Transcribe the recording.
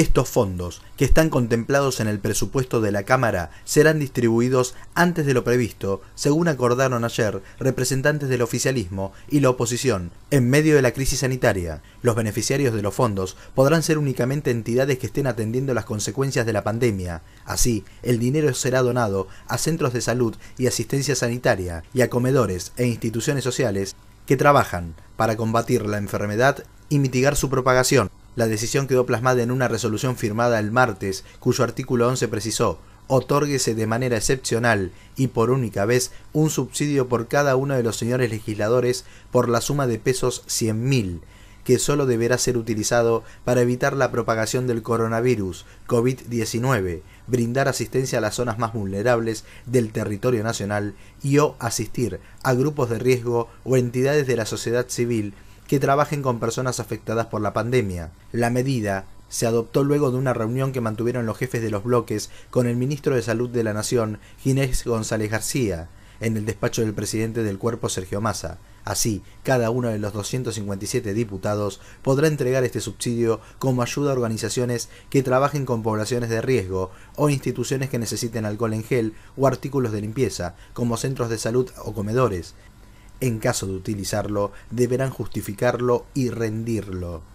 Estos fondos, que están contemplados en el presupuesto de la Cámara, serán distribuidos antes de lo previsto, según acordaron ayer representantes del oficialismo y la oposición, en medio de la crisis sanitaria. Los beneficiarios de los fondos podrán ser únicamente entidades que estén atendiendo las consecuencias de la pandemia. Así, el dinero será donado a centros de salud y asistencia sanitaria y a comedores e instituciones sociales que trabajan para combatir la enfermedad y mitigar su propagación. La decisión quedó plasmada en una resolución firmada el martes, cuyo artículo 11 precisó otórguese de manera excepcional y por única vez un subsidio por cada uno de los señores legisladores por la suma de pesos 100.000, que solo deberá ser utilizado para evitar la propagación del coronavirus COVID-19, brindar asistencia a las zonas más vulnerables del territorio nacional y o asistir a grupos de riesgo o entidades de la sociedad civil que trabajen con personas afectadas por la pandemia. La medida se adoptó luego de una reunión que mantuvieron los jefes de los bloques con el ministro de Salud de la Nación, Ginés González García, en el despacho del presidente del cuerpo, Sergio Massa. Así, cada uno de los 257 diputados podrá entregar este subsidio como ayuda a organizaciones que trabajen con poblaciones de riesgo o instituciones que necesiten alcohol en gel o artículos de limpieza, como centros de salud o comedores. En caso de utilizarlo, deberán justificarlo y rendirlo.